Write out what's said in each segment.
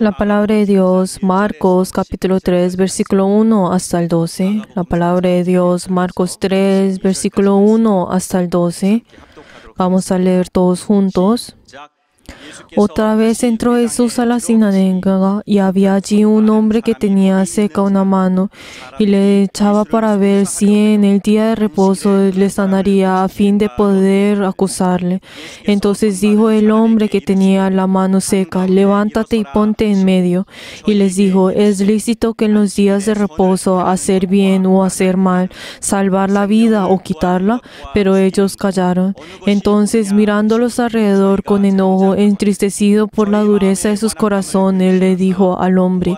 La palabra de Dios, Marcos capítulo 3, versículo 1 hasta el 12. La palabra de Dios, Marcos 3, versículo 1 hasta el 12. Vamos a leer todos juntos. Otra vez entró Jesús a la sinagoga y había allí un hombre que tenía seca una mano y le echaba para ver si en el día de reposo le sanaría a fin de poder acusarle. Entonces dijo el hombre que tenía la mano seca, levántate y ponte en medio. Y les dijo, es lícito que en los días de reposo hacer bien o hacer mal, salvar la vida o quitarla, pero ellos callaron. Entonces mirándolos alrededor con enojo, entristeció por la dureza de sus corazones, le dijo al hombre,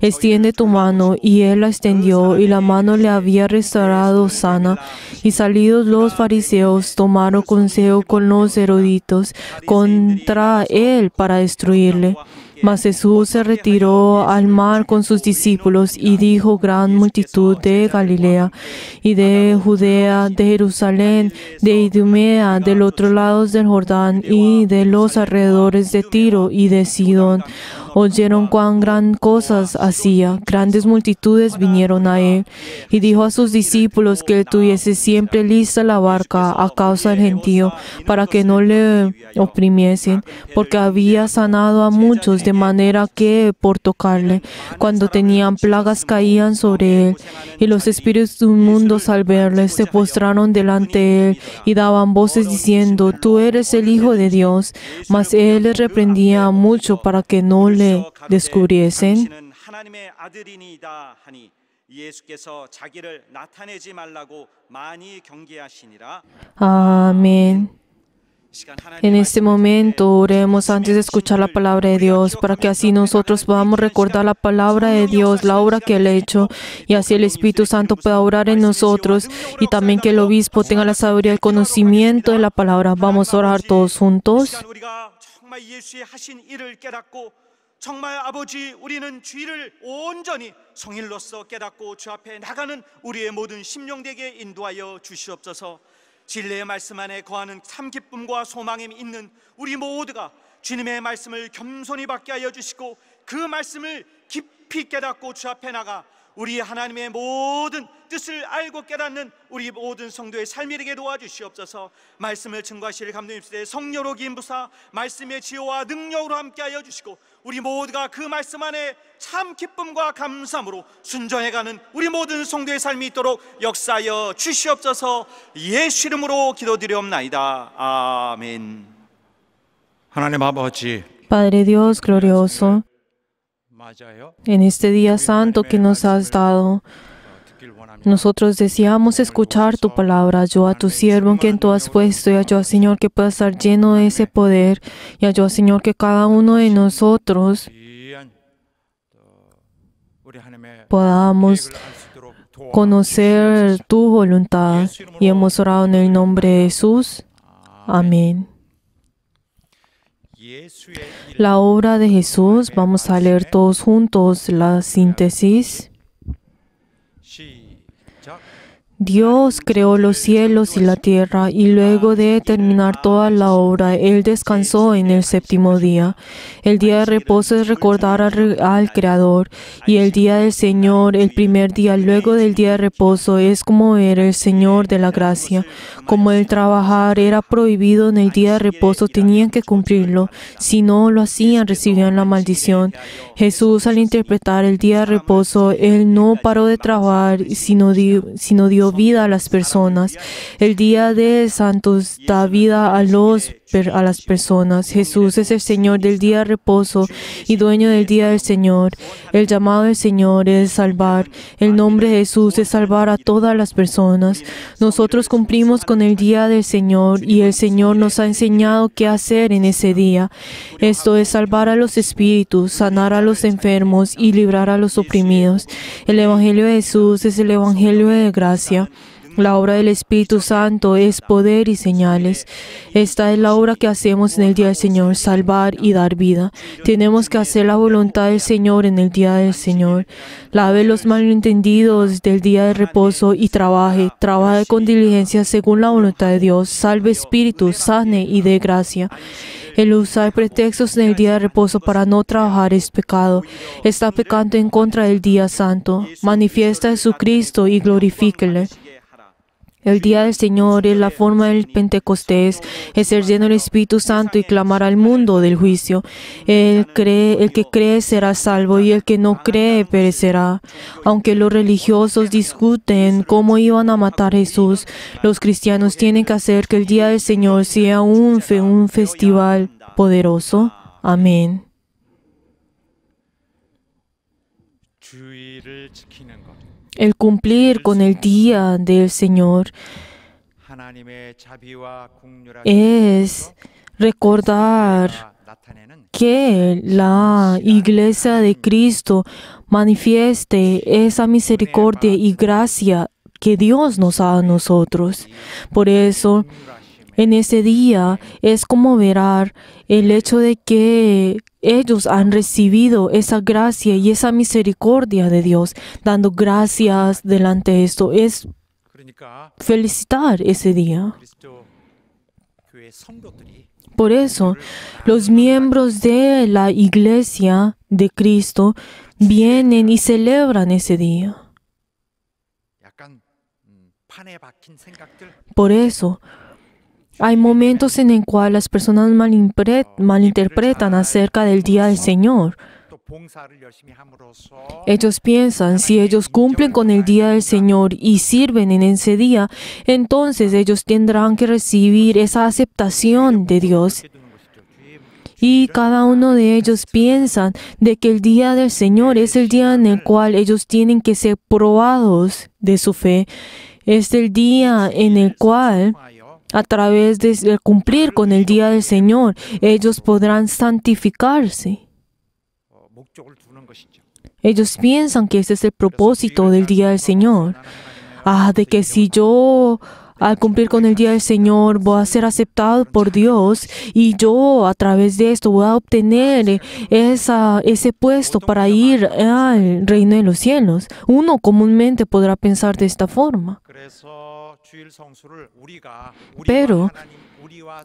extiende tu mano. Y él la extendió, y la mano le había restaurado sana. Y salidos los fariseos, tomaron consejo con los eruditos contra él para destruirle. Mas Jesús se retiró al mar con sus discípulos y dijo gran multitud de Galilea y de Judea, de Jerusalén, de Idumea, del otro lado del Jordán y de los alrededores de Tiro y de Sidón oyeron cuán gran cosas hacía. Grandes multitudes vinieron a él y dijo a sus discípulos que tuviese siempre lista la barca a causa del gentío para que no le oprimiesen, porque había sanado a muchos de manera que por tocarle, cuando tenían plagas caían sobre él y los espíritus mundo, al verle se postraron delante de él y daban voces diciendo, tú eres el Hijo de Dios, mas él les reprendía mucho para que no le descubriesen, Amén. En este momento oremos antes de escuchar la palabra de Dios para que así nosotros podamos recordar la palabra de Dios, la obra que Él ha hecho y así el Espíritu Santo pueda orar en nosotros y también que el obispo tenga la sabiduría y el conocimiento de la palabra. Vamos a orar todos juntos. 정말 아버지 우리는 죄를 온전히 성일로서 깨닫고 주 앞에 나가는 우리의 모든 심령되게 인도하여 주시옵소서 진리의 말씀 안에 거하는 참 기쁨과 소망이 있는 우리 모두가 주님의 말씀을 겸손히 받게 하여 주시고 그 말씀을 깊이 깨닫고 주 앞에 나가 우리 하나님의 모든 뜻을 알고 깨닫는 우리 모든 성도의 삶이되게 도와주시옵소서 말씀을 증거하실 감독님 시대 성녀로 기인부사 말씀의 지혜와 능력으로 함께하여 주시고 우리 모두가 그 말씀 안에 참 기쁨과 감사함으로 순전해가는 우리 모든 성도의 삶이 있도록 역사하여 주시옵소서 예수 이름으로 기도드리옵나이다 아멘 하나님 아버지 Padre Dios glorioso En este día santo que nos has dado, eh, nosotros deseamos escuchar tu palabra. Yo a tu siervo en quien tú has puesto, y a yo, Señor, que pueda estar lleno de ese poder, y a yo, Señor, que cada uno de nosotros podamos conocer tu voluntad. Y hemos orado en el nombre de Jesús. Amén. La obra de Jesús, vamos a leer todos juntos la síntesis. Dios creó los cielos y la tierra y luego de terminar toda la obra, Él descansó en el séptimo día. El día de reposo es recordar al, Creador y el día del Señor, el primer día luego del día de reposo, es como era el Señor de la gracia. Como el trabajar era prohibido en el día de reposo, tenían que cumplirlo. Si no lo hacían, recibían la maldición. Jesús al interpretar el día de reposo, Él no paró de trabajar, sino sino dio vida a las personas. El día de santos da vida a los a las personas. Jesús es el Señor del día de reposo y dueño del día del Señor. El llamado del Señor es salvar. El nombre de Jesús es salvar a todas las personas. Nosotros cumplimos con el día del Señor y el Señor nos ha enseñado qué hacer en ese día. Esto es salvar a los espíritus, sanar a los enfermos y librar a los oprimidos. El Evangelio de Jesús es el Evangelio de gracia. La obra del Espíritu Santo es poder y señales. Esta es la obra que hacemos en el día del Señor, salvar y dar vida. Tenemos que hacer la voluntad del Señor en el día del Señor. Lave los malentendidos del día de reposo y trabaje. Trabaje con diligencia según la voluntad de Dios. Salve espíritu, sane y dé gracia. El usar pretextos en el día de reposo para no trabajar es pecado. Está pecando en contra del día santo. Manifiesta a Jesucristo y glorifíquele. El día del Señor es la forma del Pentecostés, es ser lleno del Espíritu Santo y clamar al mundo del juicio. El, que cree será salvo y el que no cree perecerá. Aunque los religiosos discuten cómo iban a matar a Jesús, los cristianos tienen que hacer que el día del Señor sea un festival poderoso. Amén. el cumplir con el día del Señor es recordar que la iglesia de Cristo manifieste esa misericordia y gracia que Dios nos da a nosotros. Por eso, en ese día es como ver el hecho de que ellos han recibido esa gracia y esa misericordia de Dios, dando gracias delante de esto. Es felicitar ese día. Por eso, los miembros de la iglesia de Cristo vienen y celebran ese día. Por eso, hay momentos en el cual las personas malinterpretan acerca del día del Señor. Ellos piensan, si ellos cumplen con el día del Señor y sirven en ese día, entonces ellos tendrán que recibir esa aceptación de Dios. Y cada uno de ellos piensan de que el día del Señor es el día en el cual ellos tienen que ser probados de su fe. Es el día en el cual a través de cumplir con el día del Señor, ellos podrán santificarse. Ellos piensan que ese es el propósito del día del Señor. Ah, de que si yo al cumplir con el día del Señor voy a ser aceptado por Dios y yo a través de esto voy a obtener esa, ese puesto para ir al reino de los cielos. Uno comúnmente podrá pensar de esta forma. Pero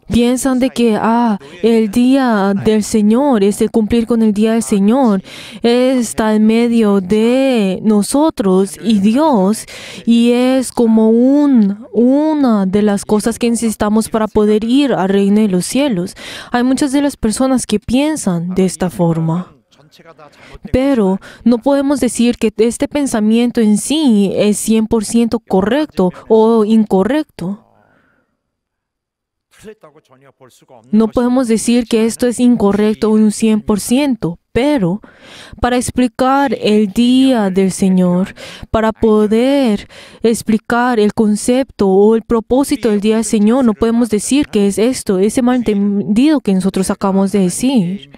piensan de que ah, el día del Señor, es el cumplir con el día del Señor, está en medio de nosotros y Dios, y es como una de las cosas que necesitamos para poder ir al reino de los cielos. Hay muchas de las personas que piensan de esta forma. Pero no podemos decir que este pensamiento en sí es 100% correcto o incorrecto. No podemos decir que esto es incorrecto un 100%, pero para explicar el día del Señor, para poder explicar el concepto o el propósito del día del Señor, no podemos decir que es esto, ese malentendido que nosotros acabamos de decir.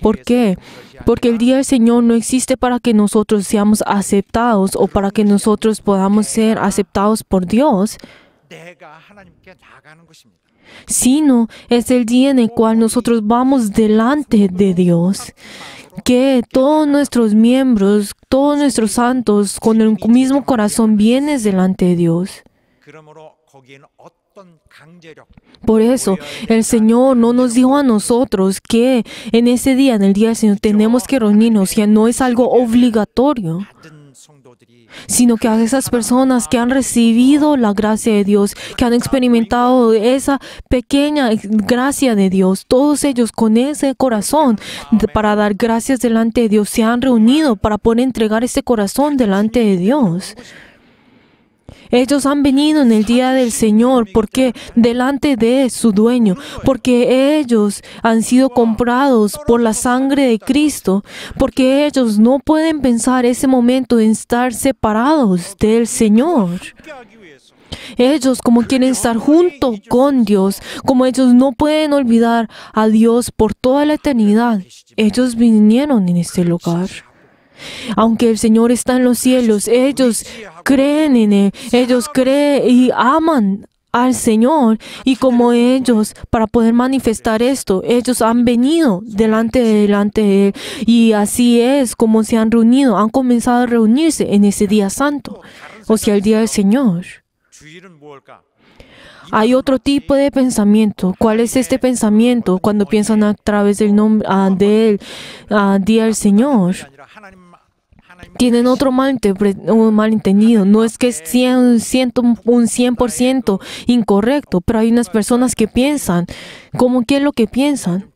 ¿Por qué? Porque el día del Señor no existe para que nosotros seamos aceptados o para que nosotros podamos ser aceptados por Dios sino es el día en el cual nosotros vamos delante de Dios. Que todos nuestros miembros, todos nuestros santos, con el mismo corazón vienes delante de Dios. Por eso el Señor no nos dijo a nosotros que en ese día, en el día del Señor, tenemos que reunirnos, ya no es algo obligatorio sino que a esas personas que han recibido la gracia de Dios, que han experimentado esa pequeña gracia de Dios, todos ellos con ese corazón para dar gracias delante de Dios se han reunido para poder entregar ese corazón delante de Dios. Ellos han venido en el día del Señor, porque delante de su dueño, porque ellos han sido comprados por la sangre de Cristo, porque ellos no pueden pensar ese momento en estar separados del Señor. Ellos como quieren estar junto con Dios, como ellos no pueden olvidar a Dios por toda la eternidad, ellos vinieron en este lugar. Aunque el Señor está en los cielos, ellos creen en Él, ellos creen y aman al Señor y como ellos para poder manifestar esto ellos han venido delante de delante de él y así es como se han reunido han comenzado a reunirse en ese día santo o sea el día del Señor hay otro tipo de pensamiento. ¿Cuál es este pensamiento cuando piensan a través del nombre ah, de ah, día del Señor? tienen otro mal entendido. No es que es un 100% incorrecto, pero hay unas personas que piensan, como qué es lo que piensan?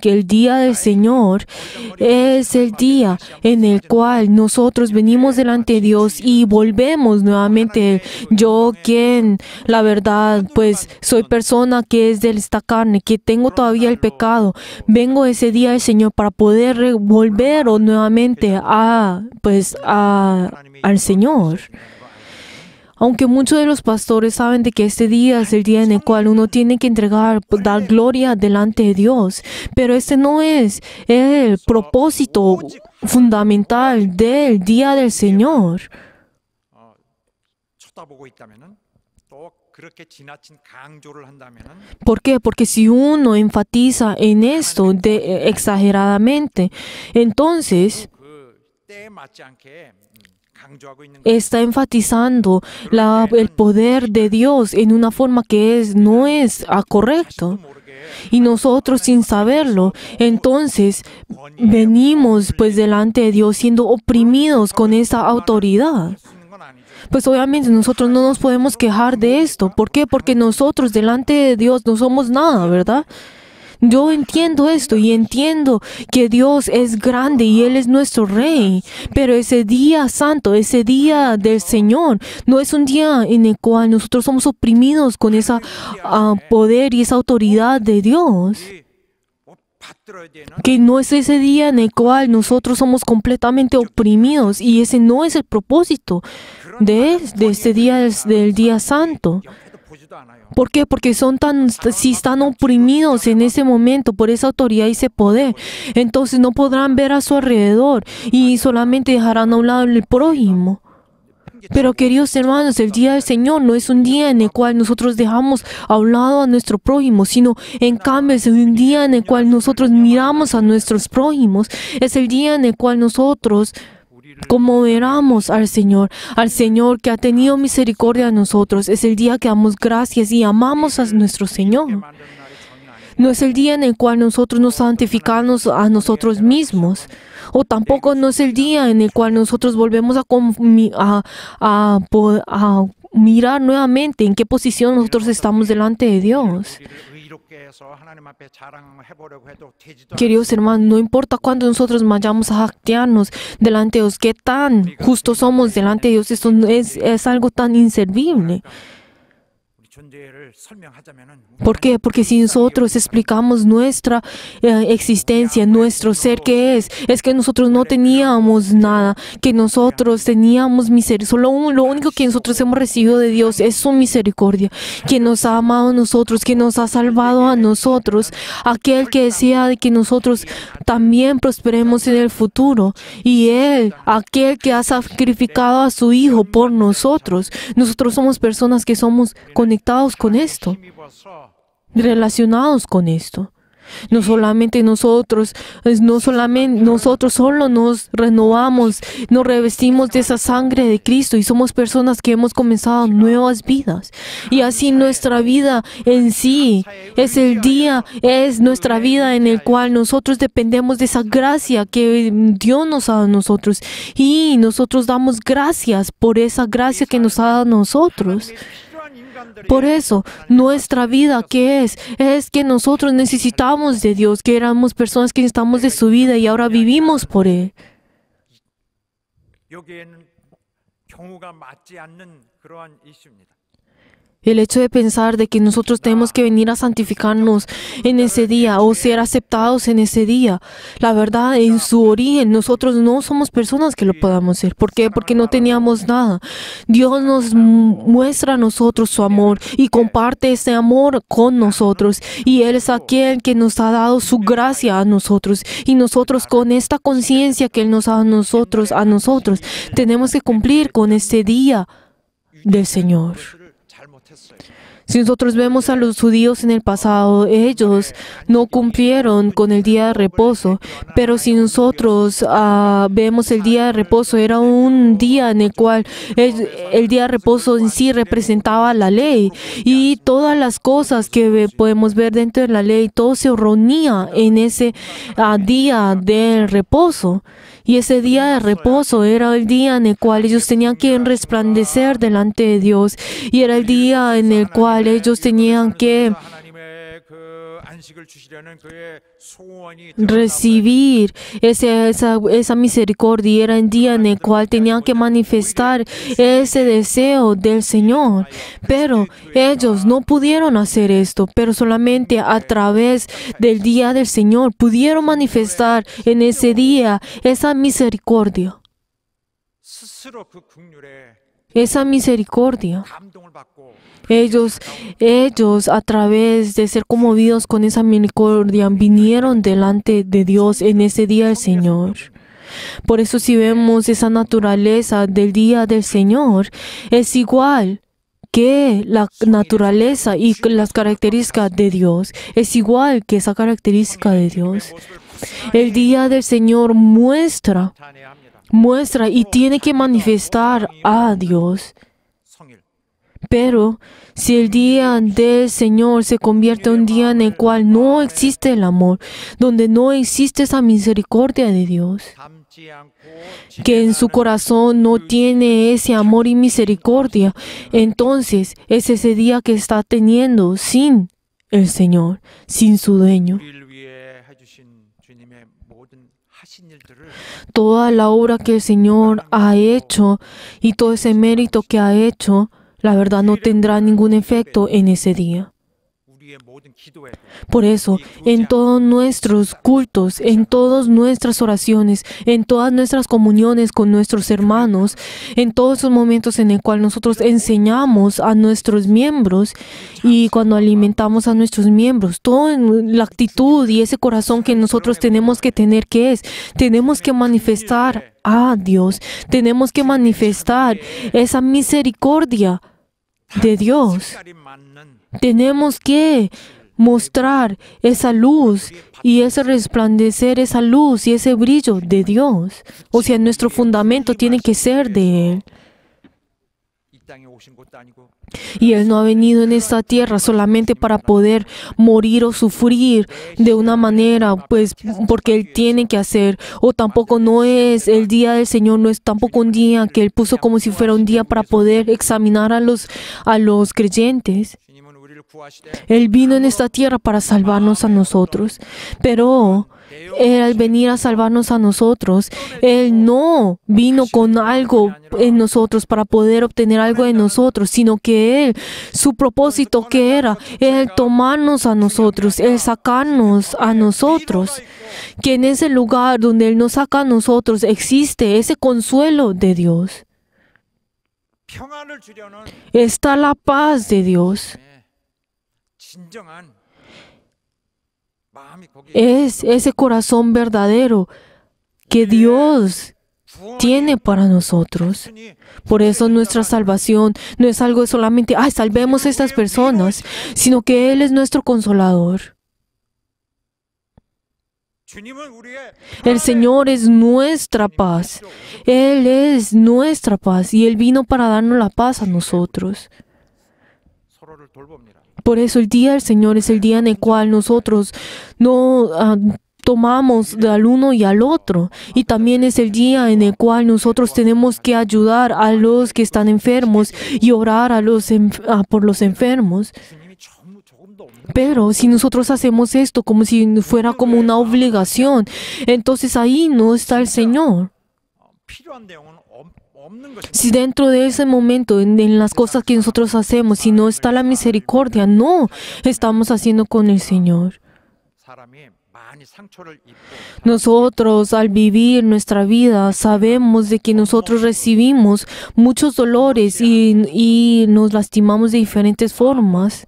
que el día del Señor es el día en el cual nosotros venimos delante de Dios y volvemos nuevamente. Yo, quien, la verdad, pues soy persona que es de esta carne, que tengo todavía el pecado, vengo ese día del Señor para poder volver nuevamente a, pues, al Señor. Aunque muchos de los pastores saben de que este día es el día en el cual uno tiene que entregar, dar gloria delante de Dios, pero este no es el propósito fundamental del día del Señor. ¿Por qué? Porque si uno enfatiza en esto eh, exageradamente, entonces está enfatizando el poder de Dios en una forma que es, no es a correcto. Y nosotros sin saberlo, entonces venimos pues delante de Dios siendo oprimidos con esa autoridad. Pues obviamente nosotros no nos podemos quejar de esto. ¿Por qué? Porque nosotros delante de Dios no somos nada, ¿verdad? Yo entiendo esto y entiendo que Dios es grande y Él es nuestro Rey, pero ese día santo, ese día del Señor, no es un día en el cual nosotros somos oprimidos con ese ah, poder y esa autoridad de Dios. Que no es ese día en el cual nosotros somos completamente oprimidos y ese no es el propósito de, de este día del día santo. ¿Por qué? Porque son tan, si están oprimidos en ese momento por esa autoridad y ese poder, entonces no podrán ver a su alrededor y solamente dejarán a un lado el prójimo. Pero queridos hermanos, el día del Señor no es un día en el cual nosotros dejamos a un lado a nuestro prójimo, sino en cambio es un día en el cual nosotros miramos a nuestros prójimos, es el día en el cual nosotros como conmoveramos al Señor, al Señor que ha tenido misericordia de nosotros. Es el día que damos gracias y amamos a nuestro Señor. No es el día en el cual nosotros nos santificamos a nosotros mismos, o tampoco no es el día en el cual nosotros volvemos a mirar nuevamente en qué posición nosotros estamos delante de Dios. Queridos hermanos, no importa cuándo nosotros vayamos a jactearnos delante de Dios, qué tan justos somos delante de Dios, esto es algo tan inservible. ¿Por qué? Porque si nosotros explicamos nuestra eh, existencia, nuestro pues, ser que es, es que nosotros no teníamos nada, que nosotros teníamos misericordia. Solo lo único que nosotros hemos recibido de Dios es su misericordia, que nos ha amado a nosotros, que nos ha salvado a nosotros. Aquel que decía que nosotros también prosperemos en el futuro. Y Él, aquel que ha sacrificado a su Hijo por nosotros. Nosotros somos personas que somos conectadas con esto, relacionados con esto. No solamente nosotros, no solamente nosotros solo nos renovamos, nos revestimos de esa sangre de Cristo y somos personas que hemos comenzado nuevas vidas. Y así nuestra vida en sí es el día, es nuestra vida en el cual nosotros dependemos de esa gracia que Dios nos ha dado a nosotros. Y nosotros damos gracias por esa gracia que nos ha dado a nosotros. Por eso, nuestra vida, ¿qué es? Es que nosotros necesitamos de Dios, que éramos personas que necesitamos de su vida y ahora vivimos por Él. El hecho de pensar de que nosotros tenemos que venir a santificarnos en ese día o ser aceptados en ese día. La verdad, en su origen, nosotros no somos personas que lo podamos ser. ¿Por qué? Porque no teníamos nada. Dios nos muestra a nosotros su amor y comparte ese amor con nosotros. Y Él es aquel que nos ha dado su gracia a nosotros. Y nosotros con esta conciencia que Él nos da a nosotros, a nosotros, tenemos que cumplir con este día del Señor. Si nosotros vemos a los judíos en el pasado, ellos no cumplieron con el día de reposo, pero si nosotros ah, vemos el día de reposo, era un día en el cual el, día de reposo en sí representaba la ley y todas las cosas que podemos ver dentro de la ley, todo se reunía en ese ah, día del reposo. Y ese día de reposo era el día en el cual ellos tenían que resplandecer delante de Dios. Y era el día en el cual ellos tenían que recibir esa, esa, misericordia. Era el día en el cual tenían que manifestar ese deseo del Señor. Pero ellos no pudieron hacer esto, pero solamente a través del día del Señor pudieron manifestar en ese día esa misericordia esa misericordia. Ellos, ellos a través de ser conmovidos con esa misericordia vinieron delante de Dios en ese día del Señor. Por eso si vemos esa naturaleza del día del Señor, es igual que la naturaleza y las características de Dios. Es igual que esa característica de Dios. El día del Señor muestra muestra y tiene que manifestar a Dios. Pero si el día del Señor se convierte en un día en el cual no existe el amor, donde no existe esa misericordia de Dios, que en su corazón no tiene ese amor y misericordia, entonces es ese día que está teniendo sin el Señor, sin su dueño. Toda la obra que el Señor ha hecho y todo ese mérito que ha hecho, la verdad no tendrá ningún efecto en ese día. Por eso, en todos nuestros cultos, en todas nuestras oraciones, en todas nuestras comuniones con nuestros hermanos, en todos esos momentos en el cual nosotros enseñamos a nuestros miembros y cuando alimentamos a nuestros miembros, toda la actitud y ese corazón que nosotros tenemos que tener, que es, tenemos que manifestar a Dios, tenemos que manifestar esa misericordia de Dios tenemos que mostrar esa luz y ese resplandecer, esa luz y ese brillo de Dios. O sea, nuestro fundamento tiene que ser de Él. Y Él no ha venido en esta tierra solamente para poder morir o sufrir de una manera, pues porque Él tiene que hacer, o tampoco no es el día del Señor, no es tampoco un día que Él puso como si fuera un día para poder examinar a los, a los creyentes. Él vino en esta tierra para salvarnos a nosotros, pero él, al venir a salvarnos a nosotros, Él no vino con algo en nosotros para poder obtener algo de nosotros, sino que Él, su propósito que era, el tomarnos a nosotros, el sacarnos a nosotros, que en ese lugar donde Él nos saca a nosotros existe ese consuelo de Dios. Está la paz de Dios es ese corazón verdadero que Dios tiene para nosotros. Por eso nuestra salvación no es algo solamente, ay, salvemos a estas personas, sino que Él es nuestro consolador. El Señor es nuestra paz. Él es nuestra paz y Él vino para darnos la paz a nosotros. Por eso el día del Señor es el día en el cual nosotros no ah, tomamos al uno y al otro. Y también es el día en el cual nosotros tenemos que ayudar a los que están enfermos y orar a los ah, por los enfermos. Pero si nosotros hacemos esto como si fuera como una obligación, entonces ahí no está el Señor. Si dentro de ese momento, en, las cosas que nosotros hacemos, si no está la misericordia, no, estamos haciendo con el Señor. Nosotros al vivir nuestra vida sabemos de que nosotros recibimos muchos dolores y, y nos lastimamos de diferentes formas.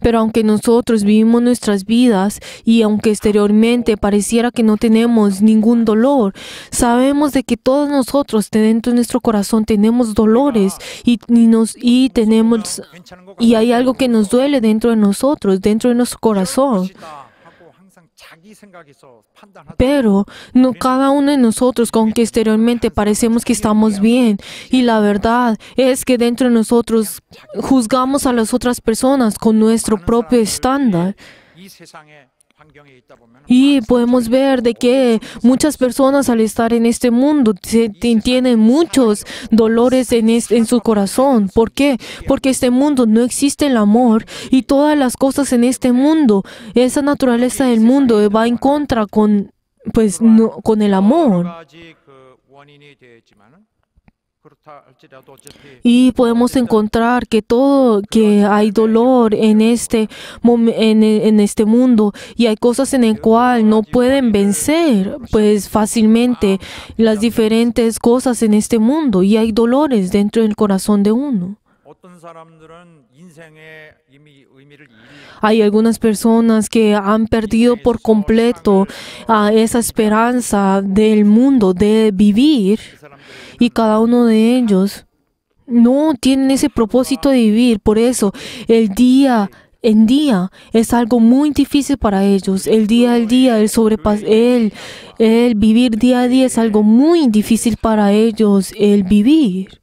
Pero aunque nosotros vivimos nuestras vidas y aunque exteriormente pareciera que no tenemos ningún dolor, sabemos de que todos nosotros dentro de nuestro corazón tenemos dolores y, tenemos y hay algo que nos duele dentro de nosotros, dentro de nuestro corazón. Pero no cada uno de nosotros, aunque exteriormente parecemos que estamos bien, y la verdad es que dentro de nosotros juzgamos a las otras personas con nuestro propio estándar. Y podemos ver de que muchas personas al estar en este mundo tienen muchos dolores en, su corazón. ¿Por qué? Porque este mundo no existe el amor y todas las cosas en este mundo, esa naturaleza del mundo va en contra con, pues, con el amor. Eh, y podemos encontrar que todo, que hay dolor en este, en, este mundo y hay cosas en el cual no pueden vencer pues fácilmente las diferentes cosas en este mundo y hay dolores dentro del corazón de uno. Hay algunas personas que han perdido por completo ah, esa esperanza del mundo, de vivir y cada uno de ellos no tienen ese propósito de vivir. Por eso el día en día es algo muy difícil para ellos. El día al día, el sobrepas... el, el vivir día a día es algo muy difícil para ellos, el vivir.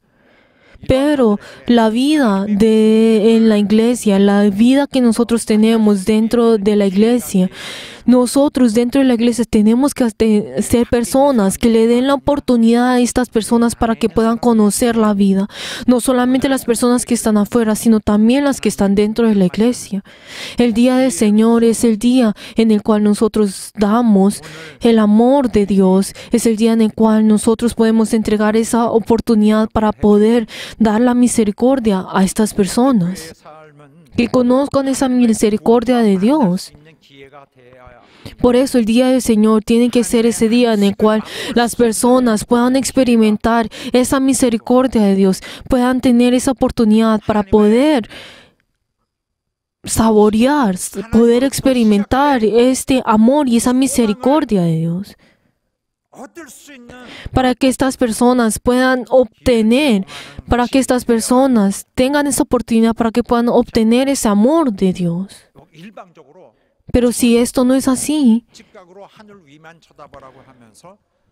Pero la vida de en la iglesia, la vida que nosotros tenemos dentro de la iglesia, nosotros dentro de la iglesia tenemos que ser personas que le den la oportunidad a estas personas para que puedan conocer la vida. No solamente las personas que están afuera, sino también las que están dentro de la iglesia. El día del Señor es el día en el cual nosotros damos el amor de Dios. Es el día en el cual nosotros podemos entregar esa oportunidad para poder dar la misericordia a estas personas. Que conozcan esa misericordia de Dios. Por eso el día del Señor tiene que ser ese día en el cual las personas puedan experimentar esa misericordia de Dios, puedan tener esa oportunidad para poder saborear, poder experimentar este amor y esa misericordia de Dios para que estas personas puedan obtener, para que estas personas tengan esa oportunidad, para que puedan obtener ese amor de Dios. Pero si esto no es así,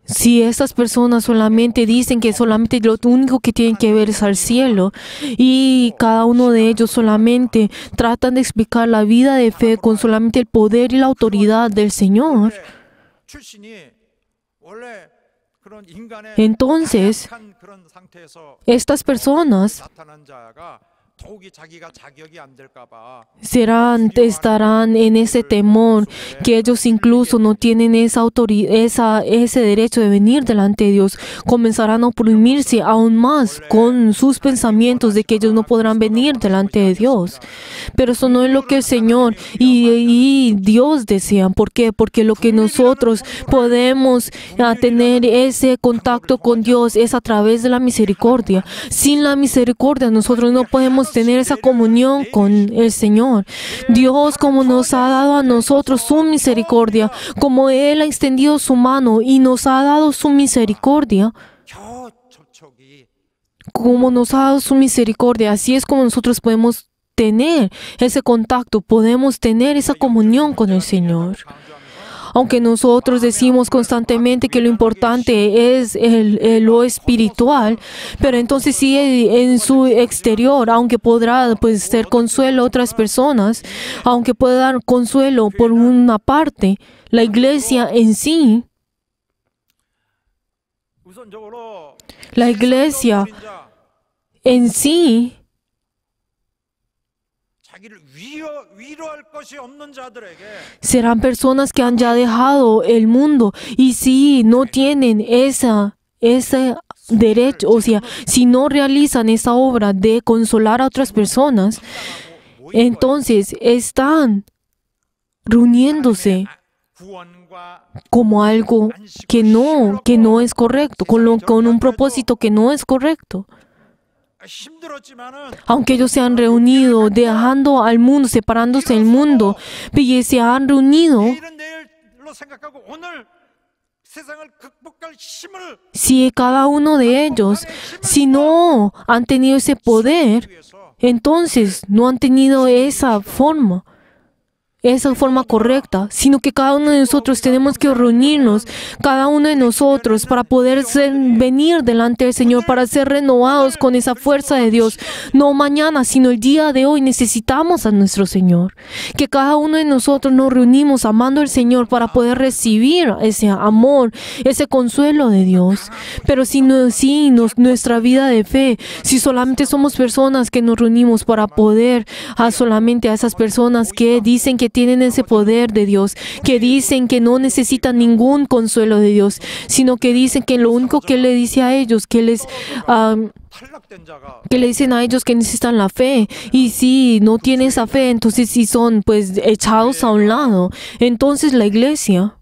si estas personas solamente dicen que solamente lo único que tienen que ver es al cielo y cada uno de ellos solamente tratan de explicar la vida de fe con solamente el poder y la autoridad del Señor, entonces estas personas estarán en ese temor que ellos incluso no tienen ese derecho de venir delante de Dios. Comenzarán a oprimirse aún más con sus pensamientos de que ellos no podrán venir delante de Dios. Pero eso no es lo que el Señor y, y Dios desean. ¿Por qué? Porque lo que nosotros podemos ah, tener ese contacto con Dios es a través de la misericordia. Sin la misericordia nosotros no podemos tener esa comunión con el Señor. Dios, como nos ha dado a nosotros su misericordia, como Él ha extendido su mano y nos ha dado su misericordia, como nos ha dado su misericordia, así es como nosotros podemos tener ese contacto, podemos tener esa comunión con el Señor. Aunque nosotros decimos constantemente que lo importante es lo espiritual, pero entonces sí en su exterior, aunque podrá pues, ser consuelo a otras personas, aunque pueda dar consuelo por una parte, la iglesia en sí, la iglesia en sí Serán personas que han ya dejado el mundo y si no tienen esa, ese derecho, o sea, si no realizan esa obra de consolar a otras personas, entonces están reuniéndose como algo que no, que no es correcto, con, con un propósito que no es correcto. Aunque ellos se han reunido, dejando al mundo, separándose del mundo, se han reunido. Si cada uno de ellos, si no han tenido ese poder, entonces no han tenido esa forma esa forma correcta, sino que cada uno de nosotros tenemos que reunirnos, cada uno de nosotros, para poder venir delante del Señor, para ser renovados con esa fuerza de Dios. No mañana, sino el día de hoy necesitamos a nuestro Señor. Que cada uno de nosotros nos reunimos amando al Señor para poder recibir ese amor, ese consuelo de Dios. Pero si, no, si nuestra vida de fe, si solamente somos personas que nos reunimos para poder a solamente a esas personas que dicen que tienen ese poder de Dios, que dicen que no necesitan ningún consuelo de Dios, sino que dicen que lo único que le dice a ellos, que les... que le dicen a ellos que necesitan la fe y si no tienen esa fe entonces si son pues echados a un lado entonces la iglesia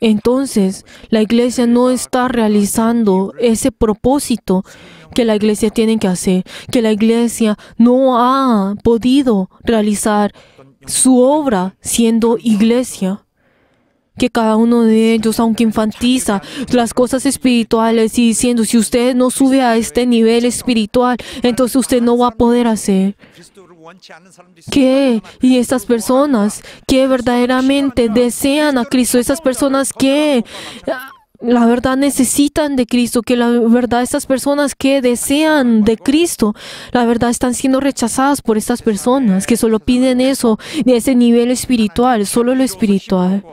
entonces, la iglesia no está realizando ese propósito que la iglesia tiene que hacer, que la iglesia no ha podido realizar su obra siendo iglesia. Que cada uno de ellos, aunque infantiza las cosas espirituales y diciendo, si usted no sube a este nivel espiritual, entonces usted no va a poder hacer que y estas personas que verdaderamente desean a Cristo, estas personas que ah, la verdad necesitan de Cristo, que la verdad estas personas que desean de Cristo, la verdad están siendo rechazadas por estas personas que solo piden eso de ese nivel espiritual, solo lo espiritual.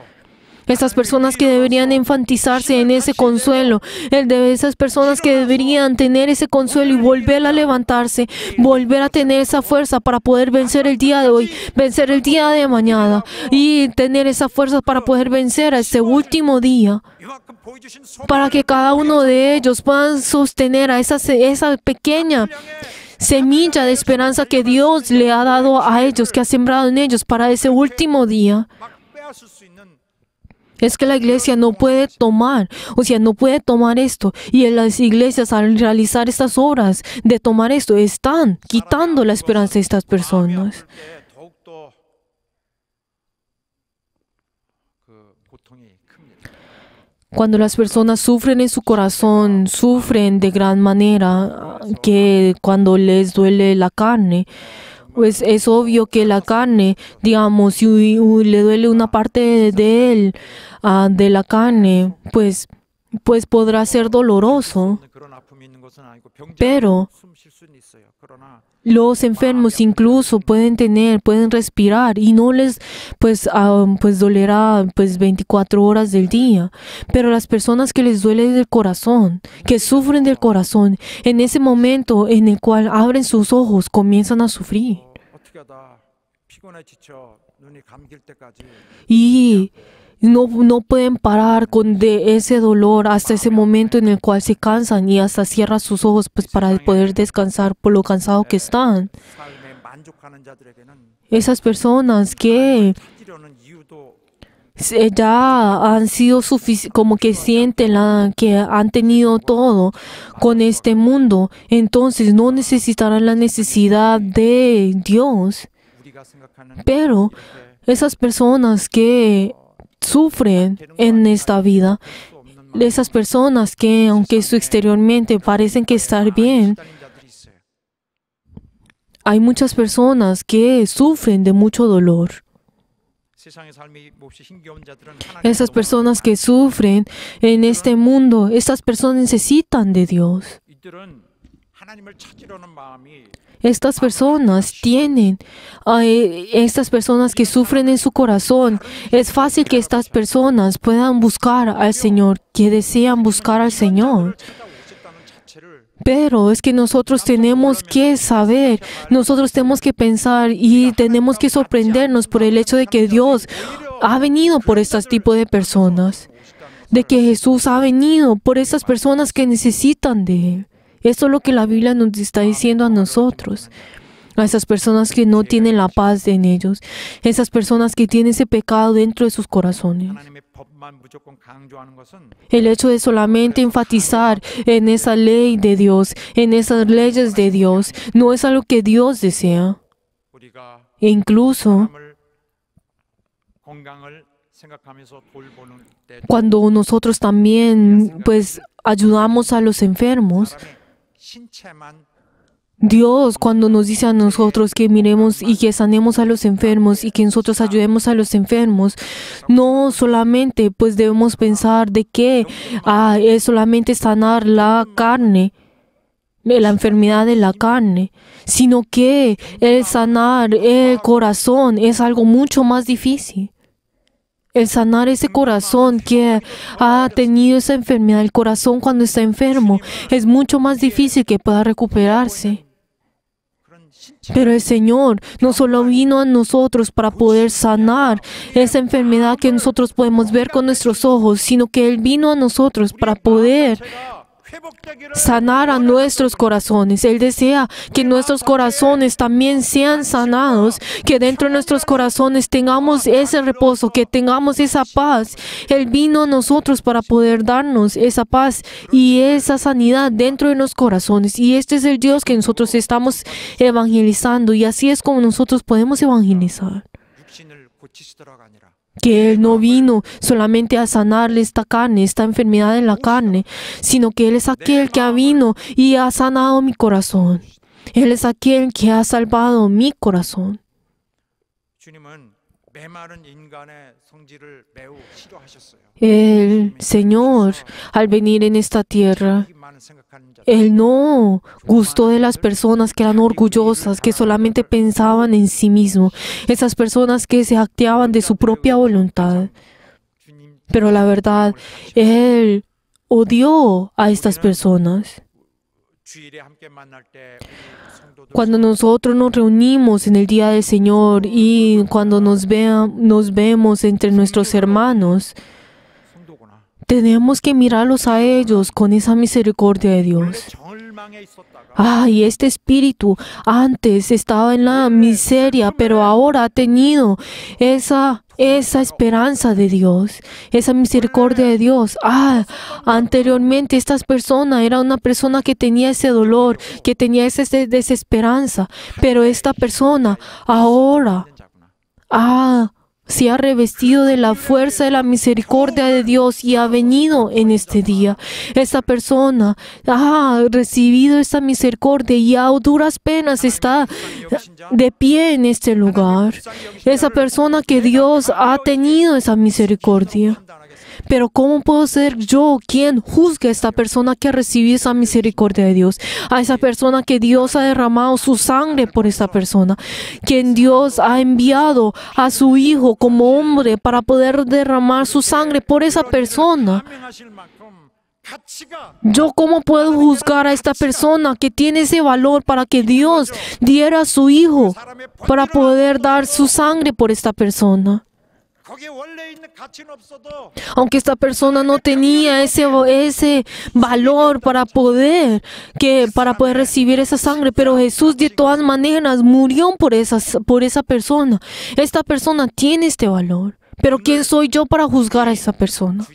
Esas personas que deberían enfatizarse en ese consuelo, el de esas personas que deberían tener ese consuelo y volver a levantarse, volver a tener esa fuerza para poder vencer el día de hoy, vencer el día de mañana y tener esa fuerza para poder vencer a ese último día, para que cada uno de ellos puedan sostener a esa, esa pequeña semilla de esperanza que Dios le ha dado a ellos, que ha sembrado en ellos para ese último día. Es que la iglesia no puede tomar, o sea, no puede tomar esto. Y en las iglesias al realizar estas obras de tomar esto, están quitando la esperanza de estas personas. Cuando las personas sufren en su corazón, sufren de gran manera, que cuando les duele la carne, pues es obvio que la carne, digamos, si le duele una parte de él, ah, de la carne, pues, pues podrá ser doloroso. Pero los enfermos incluso pueden tener, pueden respirar y no les pues, pues dolerá pues 24 horas del día. Pero las personas que les duele del corazón, que sufren del corazón, en ese momento en el cual abren sus ojos, comienzan a sufrir. Y no, pueden parar con de ese dolor hasta ese momento en el cual se cansan y hasta cierran sus ojos pues para poder descansar por lo cansado que están. Esas personas que ya han sido como que sienten la, que han tenido todo con este mundo, entonces no necesitarán la necesidad de Dios. Pero esas personas que sufren en esta vida. Esas personas que, aunque su exteriormente parecen que estar bien, hay muchas personas que sufren de mucho dolor. Esas personas que sufren en este mundo, estas personas necesitan de Dios. Estas personas tienen, estas personas que sufren en su corazón, es fácil que estas personas puedan buscar al Señor, que desean buscar al Señor. Pero es que nosotros tenemos que saber, nosotros tenemos que pensar y tenemos que sorprendernos por el hecho de que Dios ha venido por este tipo de personas, de que Jesús ha venido por estas personas que necesitan de Él. Esto es lo que la Biblia nos está diciendo a nosotros. A esas personas que no tienen la paz en ellos, esas personas que tienen ese pecado dentro de sus corazones. El hecho de solamente enfatizar en esa ley de Dios, en esas leyes de Dios, no es algo que Dios desea. E incluso cuando nosotros también pues ayudamos a los enfermos, Dios, cuando nos dice a nosotros que miremos y que sanemos a los enfermos y que nosotros ayudemos a los enfermos, no solamente pues debemos pensar de que ah, es solamente sanar la carne, la enfermedad de la carne, sino que el sanar el corazón es algo mucho más difícil el sanar ese corazón que ha tenido esa enfermedad. El corazón cuando está enfermo es mucho más difícil que pueda recuperarse. Pero el Señor no solo vino a nosotros para poder sanar esa enfermedad que nosotros podemos ver con nuestros ojos, sino que Él vino a nosotros para poder sanar a nuestros corazones. Él desea que nuestros corazones también sean sanados, que dentro de nuestros corazones tengamos ese reposo, que tengamos esa paz. Él vino a nosotros para poder darnos esa paz y esa sanidad dentro de nuestros corazones. Y este es el Dios que nosotros estamos evangelizando y así es como nosotros podemos evangelizar que Él no vino solamente a sanarle esta carne, esta enfermedad en la carne, sino que Él es aquel que ha vino y ha sanado mi corazón. Él es aquel que ha salvado mi corazón. El Señor, al venir en esta tierra, él no gustó de las personas que eran orgullosas, que solamente pensaban en sí mismo, esas personas que se acteaban de su propia voluntad. Pero la verdad, Él odió a estas personas. Cuando nosotros nos reunimos en el día del Señor y cuando nos, nos vemos entre nuestros hermanos, tenemos que mirarlos a ellos con esa misericordia de Dios. Ah, y este espíritu antes estaba en la miseria, pero ahora ha tenido esa, esa esperanza de Dios, esa misericordia de Dios. Ah, anteriormente esta persona era una persona que tenía ese dolor, que tenía esa desesperanza, pero esta persona ahora, ah, se ha revestido de la fuerza de la misericordia de Dios y ha venido en este día. Esta persona ha recibido esta misericordia y a duras penas está de pie en este lugar. Esa persona que Dios ha tenido esa misericordia. Pero ¿cómo puedo ser yo quien juzgue a esta persona que ha recibido esa misericordia de Dios? A esa persona que Dios ha derramado su sangre por esa persona, quien Dios ha enviado a su Hijo como hombre para poder derramar su sangre por esa persona. Yo cómo puedo juzgar a esta persona que tiene ese valor para que Dios diera a su hijo para poder dar su sangre por esta persona. Aunque esta persona no tenía ese, ese valor para poder, que, para poder recibir esa sangre, pero Jesús de todas maneras murió por, por esa persona. Esta persona tiene este valor. Pero ¿quién soy yo para juzgar a esa persona?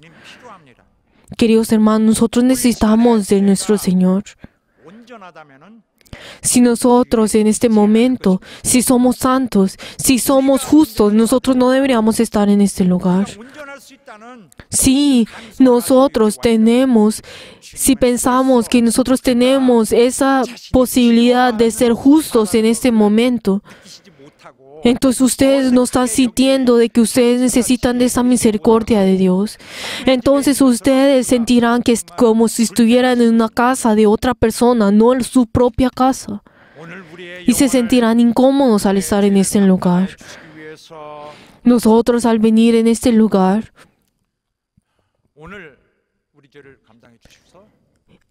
Queridos hermanos, nosotros necesitamos de nuestro Señor. Si nosotros en este momento, si somos santos, si somos justos, nosotros no deberíamos estar en este lugar. Si nosotros tenemos, si pensamos que nosotros tenemos esa posibilidad de ser justos en este momento, entonces ustedes no están sintiendo de que ustedes necesitan de esa misericordia de Dios. Entonces ustedes sentirán que es como si estuvieran en una casa de otra persona, no en su propia casa. Y se sentirán incómodos al estar en este lugar. Nosotros al venir en este lugar,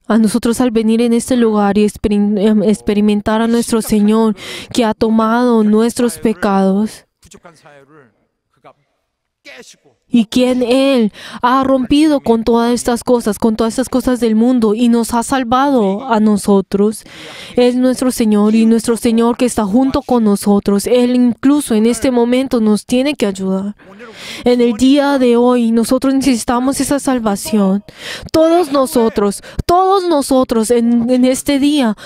a nosotros al venir en este lugar y em, experimentar a nuestro Señor que ha tomado nuestros pecados, y quien Él ha rompido con todas estas cosas, con todas estas cosas del mundo y nos ha salvado a nosotros. Es nuestro Señor y nuestro Señor que está junto con nosotros. Él incluso en este momento nos tiene que ayudar. En el día de hoy nosotros necesitamos esa salvación. Todos nosotros, todos nosotros en, en este día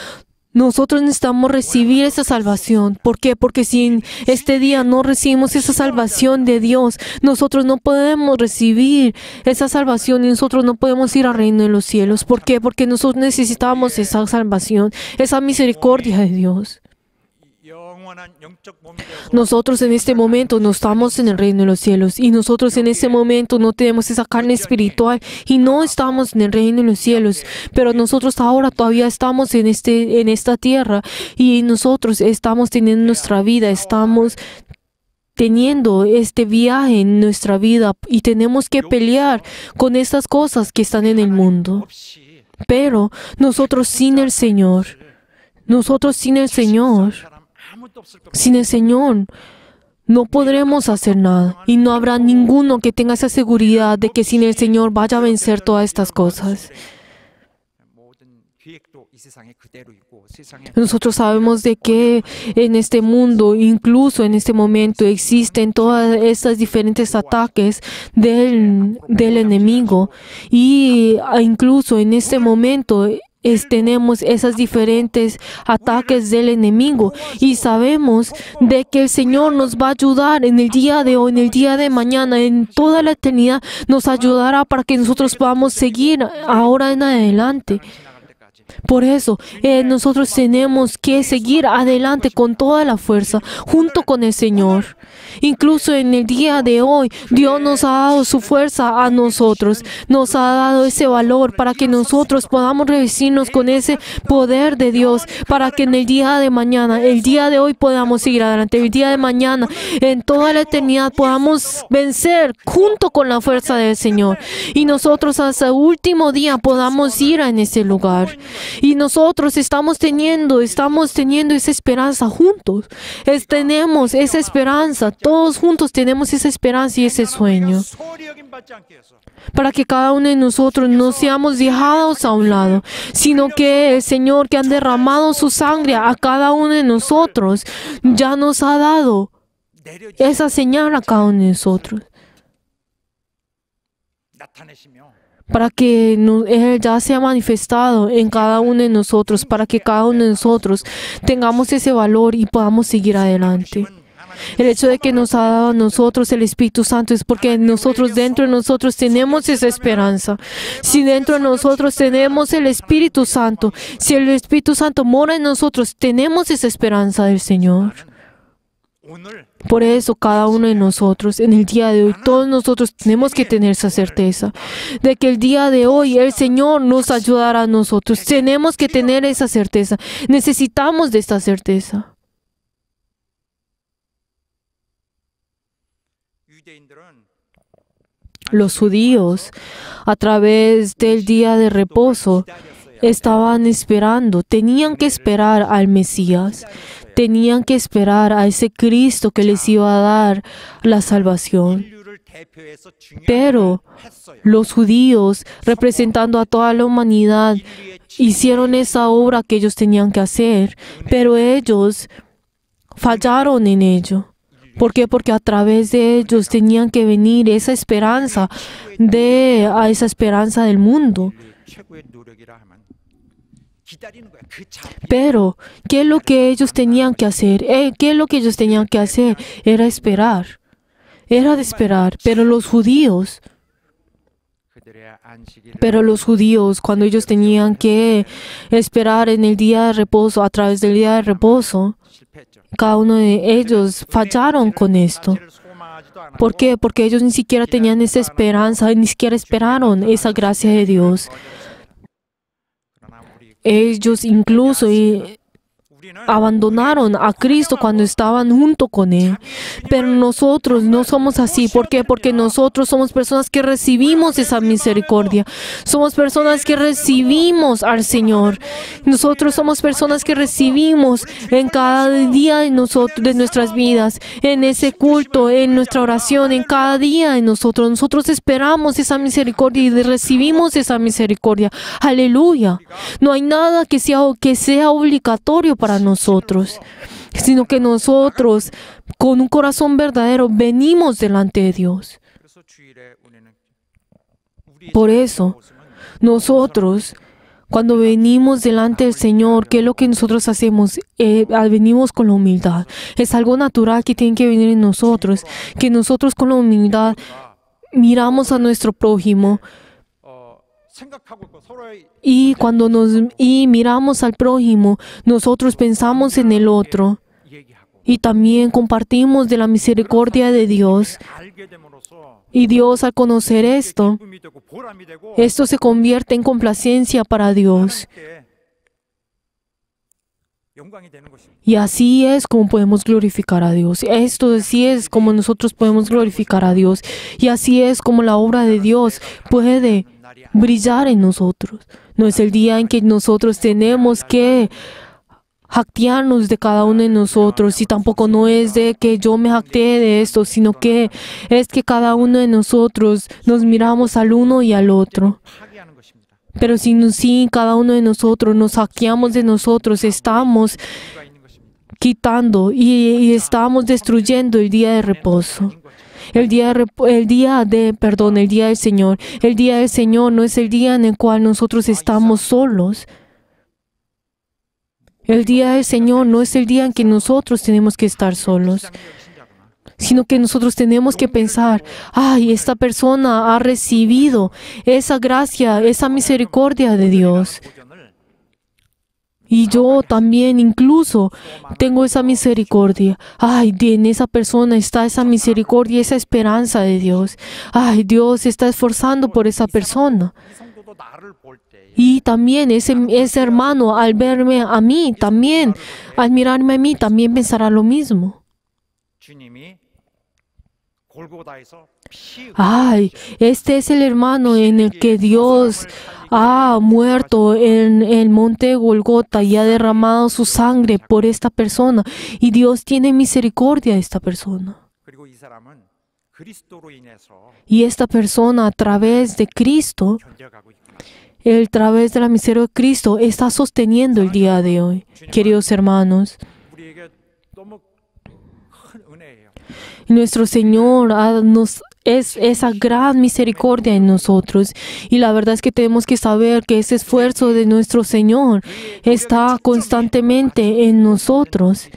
nosotros necesitamos recibir esa salvación. ¿Por qué? Porque si este día no recibimos esa salvación de Dios, nosotros no podemos recibir esa salvación y nosotros no podemos ir al reino de los cielos. ¿Por qué? Porque nosotros necesitamos esa salvación, esa misericordia de Dios. Nosotros en este momento no estamos en el reino de los cielos y nosotros en este momento no tenemos esa carne espiritual y no ah, estamos en el reino de los cielos, pero nosotros ahora todavía estamos en, este, en esta tierra y nosotros estamos teniendo nuestra vida, estamos teniendo este viaje en nuestra vida y tenemos que pelear con estas cosas que están en el mundo. Pero nosotros sin el Señor, nosotros sin el Señor, sin el Señor no podremos hacer nada y no habrá ninguno que tenga esa seguridad de que sin el Señor vaya a vencer todas estas cosas. Nosotros sabemos de que en este mundo, incluso en este momento, existen todas estas diferentes ataques del, del enemigo. Y e incluso en este momento es, tenemos esos diferentes ataques del enemigo y sabemos de que el Señor nos va a ayudar en el día de hoy, en el día de mañana, en toda la eternidad, nos ayudará para que nosotros podamos seguir ahora en adelante. Por eso, eh, nosotros tenemos que seguir adelante con toda la fuerza, junto con el Señor. Incluso en el día de hoy, Dios nos ha dado su fuerza a nosotros, nos ha dado ese valor para que nosotros podamos revestirnos con ese poder de Dios, para que en el día de mañana, el día de hoy podamos seguir adelante, el día de mañana, en toda la eternidad podamos vencer junto con la fuerza del Señor. Y nosotros hasta el último día podamos ir a ese lugar. Y nosotros estamos teniendo, estamos teniendo esa esperanza juntos. tenemos esa esperanza, todos juntos tenemos esa esperanza y ese sueño. Para que cada uno de nosotros no seamos dejados a un lado, sino que el Señor que ha derramado su sangre a cada uno de nosotros ya nos ha dado esa señal a cada uno de nosotros para que Él ya sea manifestado en cada uno de nosotros, para que cada uno de nosotros tengamos ese valor y podamos seguir adelante. El hecho de que nos ha dado a nosotros el Espíritu Santo es porque nosotros, dentro de nosotros, tenemos esa esperanza. Si dentro de nosotros tenemos el Espíritu Santo, si el Espíritu Santo mora en nosotros, tenemos esa esperanza del Señor. Por eso cada uno de nosotros, en el día de hoy, ah, todos nosotros tenemos que tener esa certeza de que el día de hoy el Señor nos ayudará a nosotros. Tenemos que tener esa certeza. Necesitamos de esta certeza. Los judíos, a través del día de reposo, estaban esperando, tenían que esperar al Mesías, Tenían que esperar a ese Cristo que les iba a dar la salvación. Pero los judíos, representando a toda la humanidad, hicieron esa obra que ellos tenían que hacer, pero ellos fallaron en ello. ¿Por qué? Porque a través de ellos tenían que venir esa esperanza de a esa esperanza del mundo. Pero, ¿qué es lo que ellos tenían que hacer? Eh, ¿Qué es lo que ellos tenían que hacer? Era esperar. Era de esperar. Pero los judíos, pero los judíos, cuando ellos tenían que esperar en el día de reposo, a través del día de reposo, cada uno de ellos fallaron con esto. ¿Por qué? Porque ellos ni siquiera tenían esa esperanza, ni siquiera esperaron esa gracia de Dios. Ellos incluso abandonaron a Cristo cuando estaban junto con Él. Pero nosotros no somos así. ¿Por qué? Porque nosotros somos personas que recibimos esa misericordia. Somos personas que recibimos al Señor. Nosotros somos personas que recibimos en cada día de, nuestras vidas, en ese culto, en nuestra oración, en cada día de nosotros. Nosotros esperamos esa misericordia y recibimos esa misericordia. Aleluya. No hay nada que sea, que sea obligatorio para nosotros, sino que nosotros, con un corazón verdadero, venimos delante de Dios. Por eso, nosotros, cuando venimos delante del Señor, ¿qué es lo que nosotros hacemos? Eh, venimos con la humildad. Es algo natural que tiene que venir en nosotros, que nosotros con la humildad miramos a nuestro prójimo y cuando nos miramos al prójimo, nosotros pensamos en el otro. Y también compartimos de la misericordia de Dios. Y Dios al conocer esto, esto se convierte en complacencia para Dios. Y así es como podemos glorificar a Dios. Esto así es como nosotros podemos glorificar a Dios. Y así es como la obra de Dios puede brillar en nosotros. No es el día en que nosotros tenemos que hackearnos de cada uno de nosotros y tampoco no es de que yo me jactee de esto, sino que es que cada uno de nosotros nos miramos al uno y al otro. Pero si, cada uno de nosotros nos hackeamos de nosotros, estamos quitando y estamos destruyendo el día de reposo el día, el día de perdón, el día del Señor. El día del Señor no es el día en el cual nosotros estamos solos. El día del Señor no es el día en que nosotros tenemos que estar solos sino que nosotros tenemos que pensar, ay, esta persona ha recibido esa gracia, esa misericordia de Dios. Y yo también incluso tengo esa misericordia. Ay, en esa persona está esa misericordia, esa esperanza de Dios. Ay, Dios está esforzando por esa persona. Y también ese, ese hermano al verme a mí, también al mirarme a mí, también pensará lo mismo. Ay, este es el hermano en el que Dios ha muerto en el monte Golgota y ha derramado su sangre por esta persona. Y Dios tiene misericordia de esta persona. Y esta persona a través de Cristo, a través de la misericordia de Cristo, está sosteniendo el día de hoy. Queridos hermanos, nuestro Señor nos es esa gran misericordia en nosotros. Y la verdad es que tenemos que saber que ese esfuerzo de nuestro Señor está constantemente en nosotros.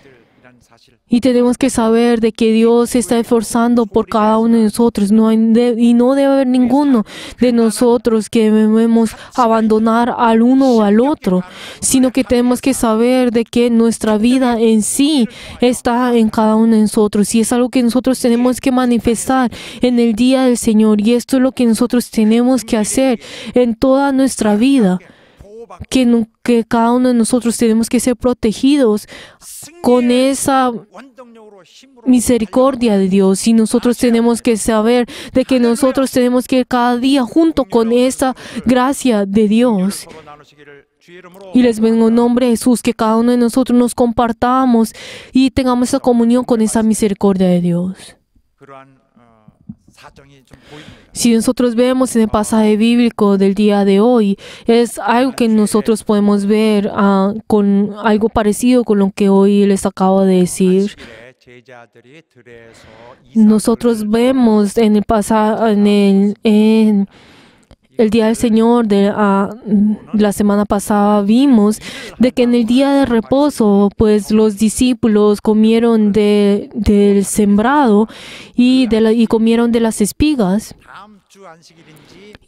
Y tenemos que saber de que Dios está esforzando por cada uno de nosotros. y no debe haber ninguno de nosotros que debemos abandonar al uno o al otro, sino que tenemos que saber de que nuestra vida en sí está en cada uno de nosotros. Y es algo que nosotros tenemos que manifestar en el día del Señor. Y esto es lo que nosotros tenemos que hacer en toda nuestra vida que, cada uno de nosotros tenemos que ser protegidos con esa misericordia de Dios. Y nosotros tenemos que saber de que nosotros tenemos que ir cada día junto con esa gracia de Dios. Y les vengo en nombre de Jesús, que cada uno de nosotros nos compartamos y tengamos esa comunión con esa misericordia de Dios. Si nosotros vemos en el pasaje bíblico del día de hoy, es algo que nosotros podemos ver ah, con algo parecido con lo que hoy les acabo de decir. Nosotros vemos en el pasado en, en el día del Señor de ah, mm, la semana pasada vimos de que en el día de reposo, pues los discípulos comieron de, del sembrado y, de y comieron de las espigas.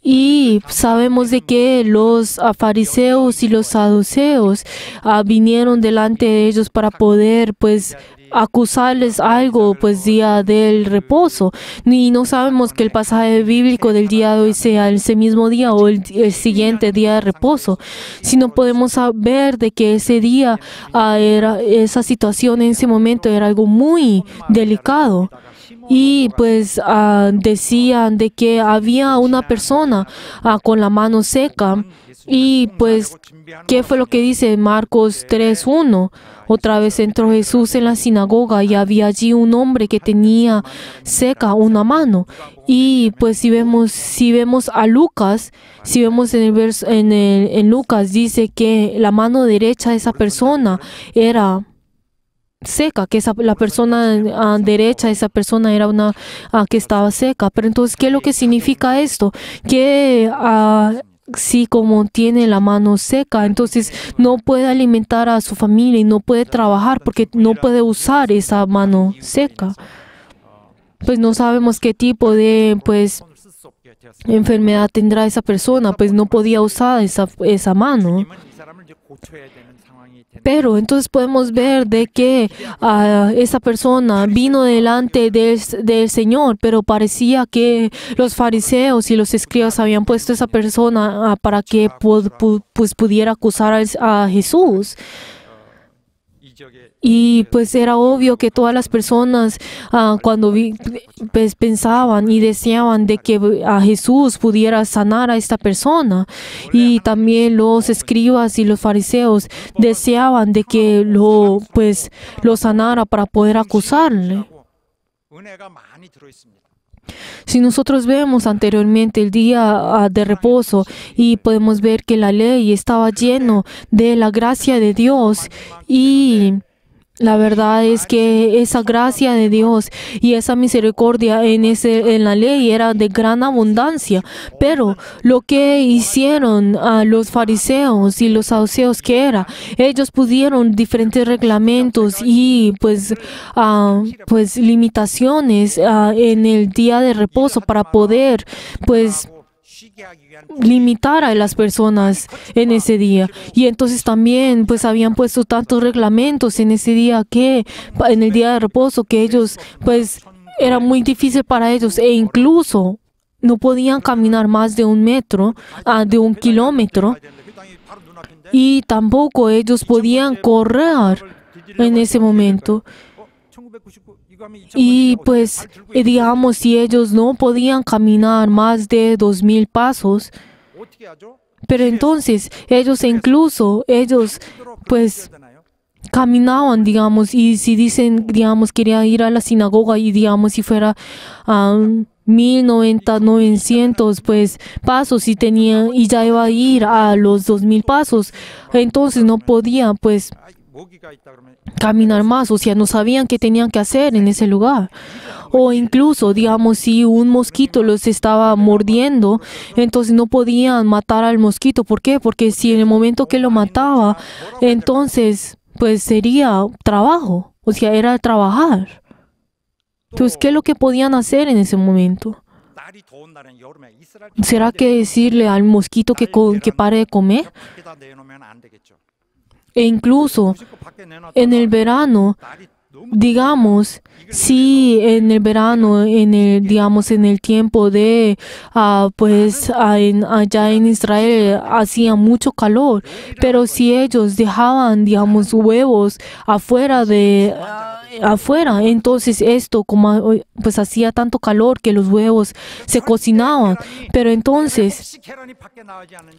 Y sabemos de que los fariseos y los saduceos ah, vinieron delante de ellos para poder pues acusarles algo, pues día del reposo. Y no sabemos que el pasaje bíblico del día de hoy sea ese mismo día o el, siguiente día de reposo, sino podemos saber de que ese día, ah, era, esa situación en ese momento era algo muy delicado. Y pues ah, decían de que había una persona ah, con la mano seca. Y pues, ¿qué fue lo que dice Marcos 3.1? Otra vez entró Jesús en la sinagoga y había allí un hombre que tenía seca una mano. Y pues si vemos, si vemos a Lucas, si vemos en el verso, en, Lucas dice que la mano derecha de esa persona era seca, que esa, la persona ah, derecha de esa persona era una ah, que estaba seca. Pero entonces, ¿qué es lo que significa esto? Que a, ah, si como tiene la mano seca, entonces no puede alimentar a su familia y no puede trabajar porque no puede usar esa mano seca. Pues no sabemos qué tipo de pues enfermedad tendrá esa persona, pues no podía usar esa, esa mano. Pero entonces podemos ver de que ah, esa persona vino delante del, Señor, pero parecía que los fariseos y los escribas habían puesto a esa persona ah, para que pues pudiera acusar a Jesús. Y pues era obvio que todas las personas ah, cuando pues, pensaban y deseaban de que a ah, Jesús pudiera sanar a esta persona. Y también los escribas y los fariseos deseaban de que lo, pues, lo sanara para poder acusarle. Si nosotros vemos anteriormente el día ah, de reposo y podemos ver que la ley estaba lleno de la gracia de Dios y la verdad es que esa gracia de Dios y esa misericordia en, ese, en la ley era de gran abundancia, pero lo que hicieron a los fariseos y los saduceos que era, ellos pudieron diferentes reglamentos y pues, ah, pues limitaciones ah, en el día de reposo para poder pues limitar a las personas en ese día. Y entonces también pues habían puesto tantos reglamentos en ese día que, en el día de reposo, que ellos pues era muy difícil para ellos e incluso no podían caminar más de un metro, ah, de un kilómetro, y tampoco ellos podían correr en ese momento. Y pues, digamos, si ellos no podían caminar más de dos mil pasos, pero entonces ellos incluso, ellos pues caminaban, digamos, y si dicen, digamos, quería ir a la sinagoga y digamos, si fuera a um, 1090, 900 pues pasos y tenían y ya iba a ir a los dos mil pasos, entonces no podía pues caminar más, o sea, no sabían qué tenían que hacer en ese lugar. O incluso, digamos, si un mosquito los estaba mordiendo, entonces no podían matar al mosquito. ¿Por qué? Porque si en el momento que lo mataba, entonces, pues sería trabajo, o sea, era trabajar. Entonces, ¿qué es lo que podían hacer en ese momento? ¿Será que decirle al mosquito que, que pare de comer? E incluso en el verano, digamos, sí, en el verano, en el, digamos, en el tiempo de, ah, pues, ah, en, allá en Israel hacía mucho calor, pero si ellos dejaban, digamos, huevos afuera de... afuera. Entonces esto, como pues hacía tanto calor que los huevos se cocinaban. Pero entonces,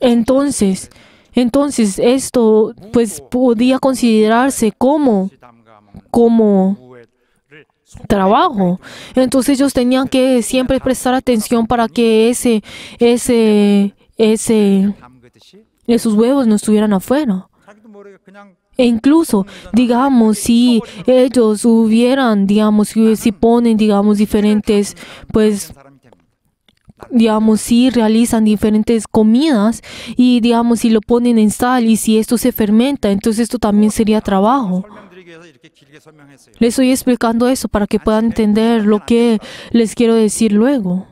entonces, entonces esto pues podía considerarse como, como trabajo. Entonces ellos tenían que siempre prestar atención para que ese, ese, ese, esos huevos no estuvieran afuera. E incluso, digamos, si ellos hubieran, digamos, si ponen, digamos, diferentes, pues, digamos, si realizan diferentes comidas y, digamos, si lo ponen en sal y si esto se fermenta, entonces esto también sería trabajo. Les estoy explicando eso para que puedan entender lo que les quiero decir luego.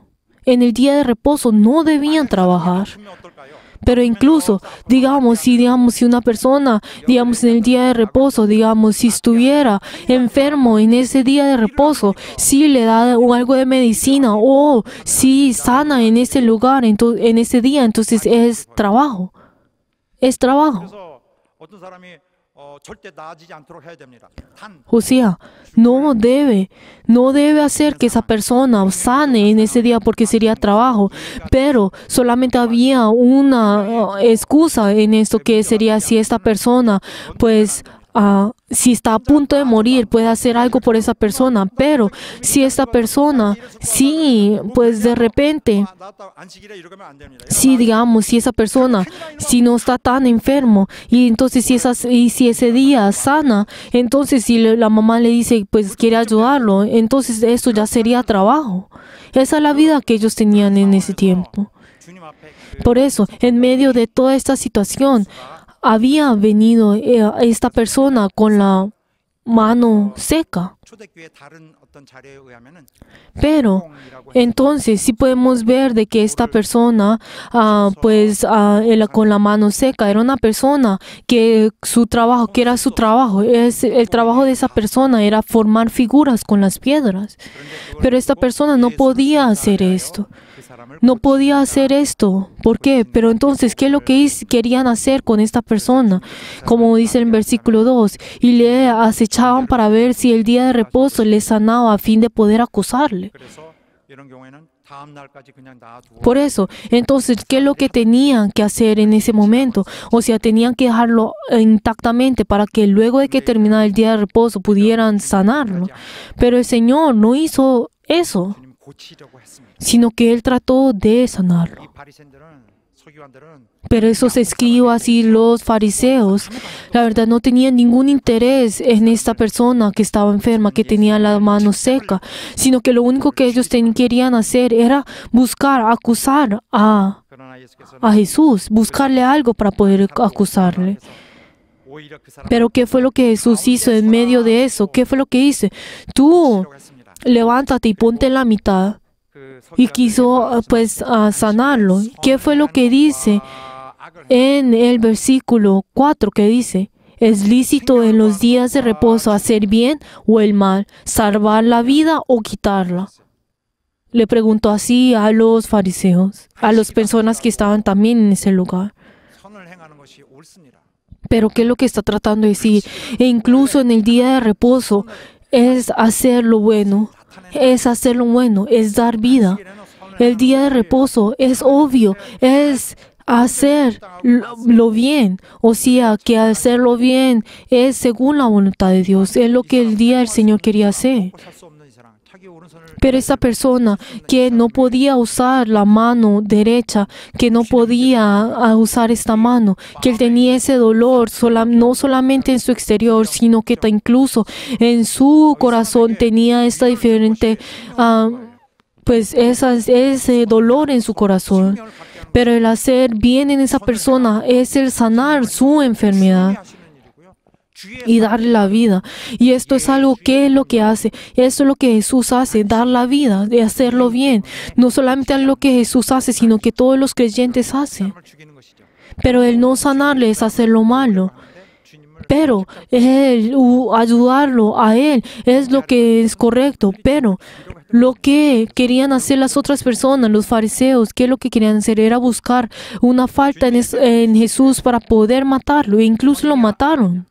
En el día de reposo no debían trabajar. Pero incluso, digamos, si digamos si una persona, digamos en el día de reposo, digamos si estuviera enfermo en ese día de reposo, si le da algo de medicina o si sana en ese lugar, en ese día, entonces es trabajo. Es trabajo. O sea, no debe, no debe hacer que esa persona sane en ese día porque sería trabajo, pero solamente había una eh, excusa en esto que sería si esta persona pues Ah, si está a punto de morir, puede hacer algo por esa persona, pero si esa persona, sí, pues de repente, si digamos, si esa persona, si no está tan enfermo, y entonces si, esas, y si ese día sana, entonces si la mamá le dice, pues quiere ayudarlo, entonces eso ya sería trabajo. Esa es la vida que ellos tenían en ese tiempo. Por eso, en medio de toda esta situación, había venido eh, esta persona con la mano seca. Pero entonces sí podemos ver de que esta persona, ah, pues ah, con la mano seca, era una persona que su trabajo, que era su trabajo, el trabajo de esa persona era formar figuras con las piedras. Pero esta persona no podía hacer esto. No podía hacer esto. ¿Por qué? Pero entonces, ¿qué es lo que querían hacer con esta persona? Como dice en versículo 2, y le acechaban para ver si el día de reposo le sanaba a fin de poder acusarle. Por eso, entonces, ¿qué es lo que tenían que hacer en ese momento? O sea, tenían que dejarlo intactamente para que luego de que terminara el día de reposo pudieran sanarlo. Pero el Señor no hizo eso, sino que Él trató de sanarlo. Pero esos escribas y los fariseos, la verdad, no tenían ningún interés en esta persona que estaba enferma, que tenía la mano seca, sino que lo único que ellos querían hacer era buscar, acusar a, a Jesús, buscarle algo para poder acusarle. Pero ¿qué fue lo que Jesús hizo en medio de eso? ¿Qué fue lo que hizo? Tú levántate y ponte en la mitad y quiso eh, pues ah, sanarlo. ¿Qué fue lo que dice en el versículo 4 que dice? Es lícito en los días de reposo hacer bien o el mal, salvar la vida o quitarla. Le preguntó así a los fariseos, a las personas que estaban también en ese lugar. Pero ¿qué es lo que está tratando de decir? E incluso en el día de reposo, es hacer lo bueno, es hacer lo bueno, es dar vida. El día de reposo es obvio, es hacer lo bien. O sea, que hacerlo bien es según la voluntad de Dios, es lo que el día del Señor quería hacer. Pero esa persona que no podía usar la mano derecha, que no podía ah, usar esta mano, que él tenía ese dolor no solamente en su exterior, sino que incluso en su corazón tenía esta diferente, ah, pues ese dolor en su corazón. Pero el hacer bien en esa persona es el sanar su enfermedad y darle la vida. Y esto es algo que es lo que hace. Eso es lo que Jesús hace, dar la vida de hacerlo bien. No solamente lo que Jesús hace, sino que todos los creyentes hacen. Pero el no sanarle es hacerlo malo. Pero ayudarlo a él es lo que es correcto. Pero lo que querían hacer las otras personas, los fariseos, que lo que querían hacer era buscar una falta en, en Jesús para poder matarlo. E incluso lo mataron.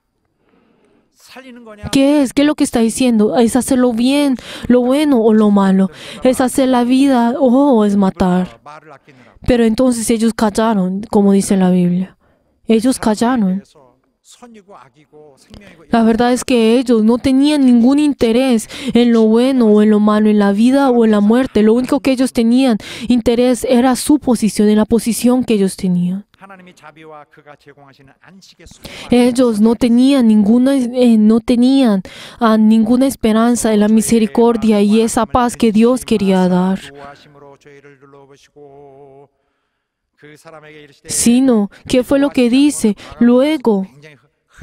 ¿Qué es? ¿Qué es lo que está diciendo? ¿Es hacer lo bien, lo bueno o lo malo? ¿Es hacer la vida o oh, es matar? Pero entonces ellos callaron, como dice la Biblia. Ellos callaron. La verdad es que ellos no tenían ningún interés en lo bueno o en lo malo, en la vida o en la muerte. Lo único que ellos tenían interés era su posición, en la posición que ellos tenían. Ellos no tenían ninguna, eh, no tenían ah, ninguna esperanza en la misericordia y esa paz que Dios quería dar sino, ¿qué fue lo que dice? Luego,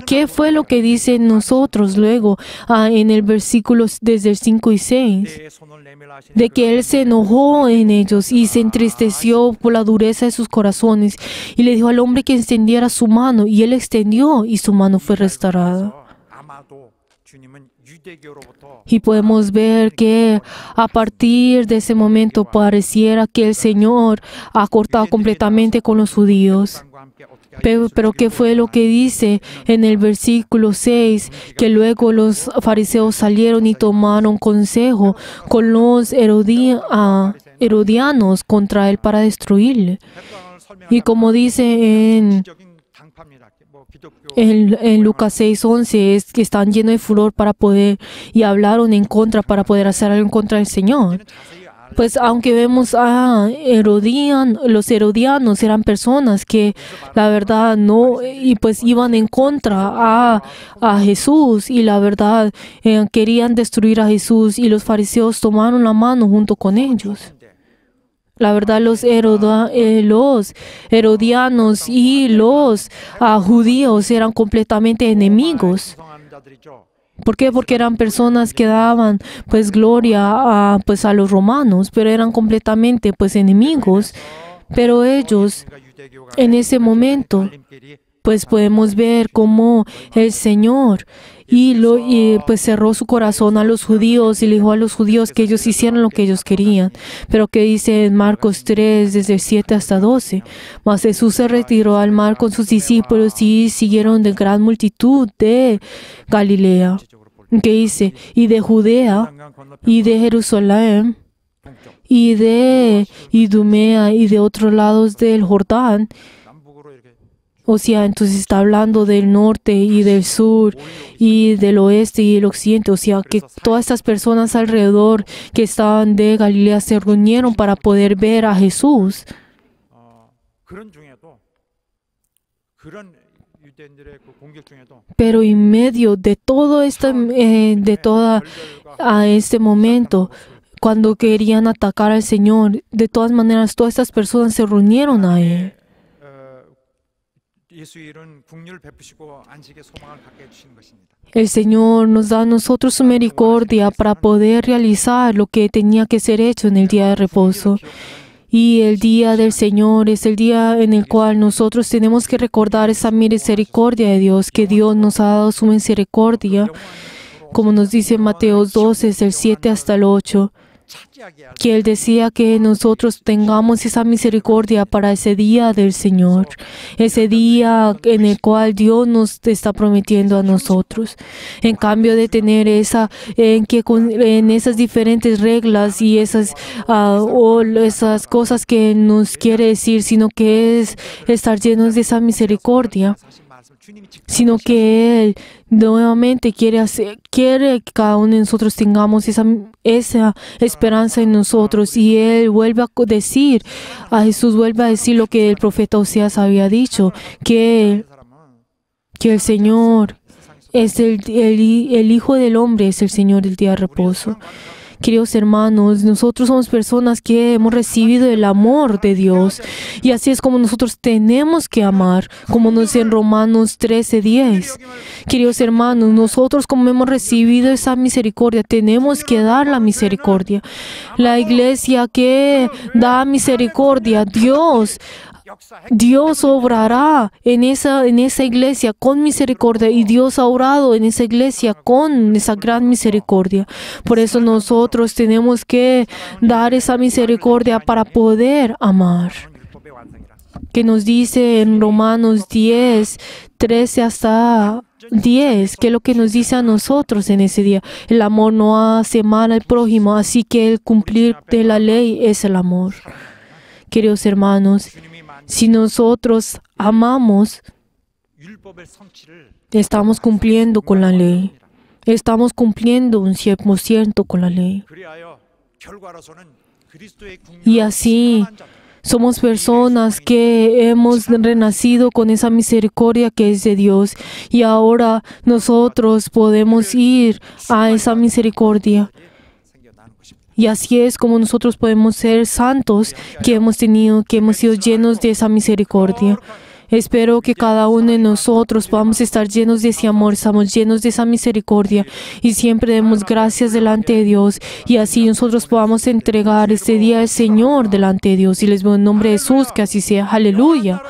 ¿Qué fue lo que dice nosotros luego ah, en el versículo desde el 5 y 6? De que Él se enojó en ellos y se entristeció por la dureza de sus corazones y le dijo al hombre que extendiera su mano y Él extendió y su mano fue restaurada. Y podemos ver que a partir de ese momento pareciera que el Señor ha cortado completamente con los judíos. Pero, ¿qué fue lo que dice en el versículo 6? Que luego los fariseos salieron y tomaron consejo con los erudianos herodianos contra él para destruirle. Y como dice en en, Lucas 6:11 es que están llenos de furor para poder y hablaron en contra, para poder hacer algo en contra del Señor. Pues aunque vemos a los herodianos eran personas que la verdad no, y pues iban en contra a, a Jesús y la verdad eh, querían destruir a Jesús y los fariseos tomaron la mano junto con ellos. La verdad, eh, los, herodianos y los ah, judíos eran completamente enemigos. ¿Por qué? Porque eran personas que daban pues gloria a, pues, a los romanos, pero eran completamente pues enemigos. Pero ellos en ese momento pues podemos ver cómo el Señor y, lo, pues cerró su corazón a los judíos y le dijo a los judíos que ellos hicieran lo que ellos querían. Pero que dice en Marcos 3, desde 7 hasta 12, mas Jesús se retiró al mar con sus discípulos y siguieron de gran multitud de Galilea, que dice, y de Judea y de Jerusalén y de Idumea y de otros lados del Jordán o sea, entonces está hablando del norte y del sur y del oeste y el occidente. O sea, que todas estas personas alrededor que estaban de Galilea se reunieron para poder ver a Jesús. Pero en medio de todo este, eh, de toda a este momento, cuando querían atacar al Señor, de todas maneras, todas estas personas se reunieron a Él. El Señor nos da a nosotros su misericordia para poder realizar lo que tenía que ser hecho en el día de reposo. Y el día del Señor es el día en el cual nosotros tenemos que recordar esa misericordia de Dios, que Dios nos ha dado su misericordia, como nos dice Mateo 12, del 7 hasta el 8 que Él decía que nosotros tengamos esa misericordia para ese día del Señor, ese día en el cual Dios nos está prometiendo a nosotros. En cambio de tener esa, en que en esas diferentes reglas y esas, ah, o esas cosas que nos quiere decir, sino que es estar llenos de esa misericordia sino que Él nuevamente quiere, hacer, quiere que cada uno de nosotros tengamos esa, esa esperanza en nosotros. Y Él vuelve a decir, a Jesús vuelve a decir lo que el profeta Oseas había dicho, que, que el Señor es el, el, el Hijo del Hombre, es el Señor del día de reposo. Queridos hermanos, nosotros somos personas que hemos recibido el amor de Dios y así es como nosotros tenemos que amar, como nos dice en Romanos 13:10. Queridos hermanos, nosotros como hemos recibido esa misericordia, tenemos que dar la misericordia. La iglesia que da misericordia, Dios Dios obrará en esa, en esa iglesia con misericordia y Dios ha orado en esa iglesia con esa gran misericordia. Por eso nosotros tenemos que dar esa misericordia para poder amar. Que nos dice en Romanos 10, 13 hasta 10, que es lo que nos dice a nosotros en ese día. El amor no hace mal al prójimo, así que el cumplir de la ley es el amor. Queridos hermanos, si nosotros amamos, estamos cumpliendo con la ley. Estamos cumpliendo un 100% con la ley. Y así somos personas que hemos renacido con esa misericordia que es de Dios y ahora nosotros podemos ir a esa misericordia y así es como nosotros podemos ser santos que hemos tenido, que hemos sido llenos de esa misericordia. Espero que cada uno de nosotros podamos estar llenos de ese amor, estamos llenos de esa misericordia y siempre demos gracias delante de Dios y así nosotros podamos entregar este día al Señor delante de Dios y les veo en nombre de Jesús que así sea. Aleluya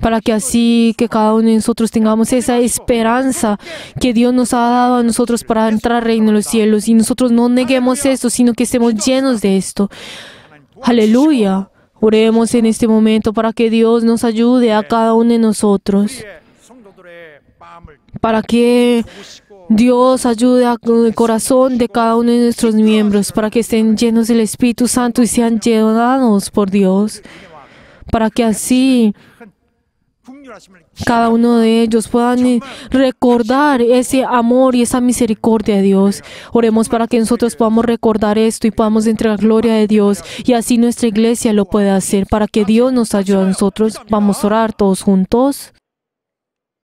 para que así que cada uno de nosotros tengamos esa esperanza que Dios nos ha dado a nosotros para entrar al reino de los cielos y nosotros no neguemos esto, sino que estemos llenos de esto. Aleluya. Oremos en este momento para que Dios nos ayude a cada uno de nosotros, para que Dios ayude al corazón de cada uno de nuestros miembros, para que estén llenos del Espíritu Santo y sean llenados por Dios, para que así cada uno de ellos puedan eh, recordar ese amor y esa misericordia de Dios. Oremos para que nosotros podamos recordar esto y podamos entregar gloria a Dios y así nuestra iglesia lo pueda hacer para que Dios nos ayude a nosotros. Vamos a orar todos juntos.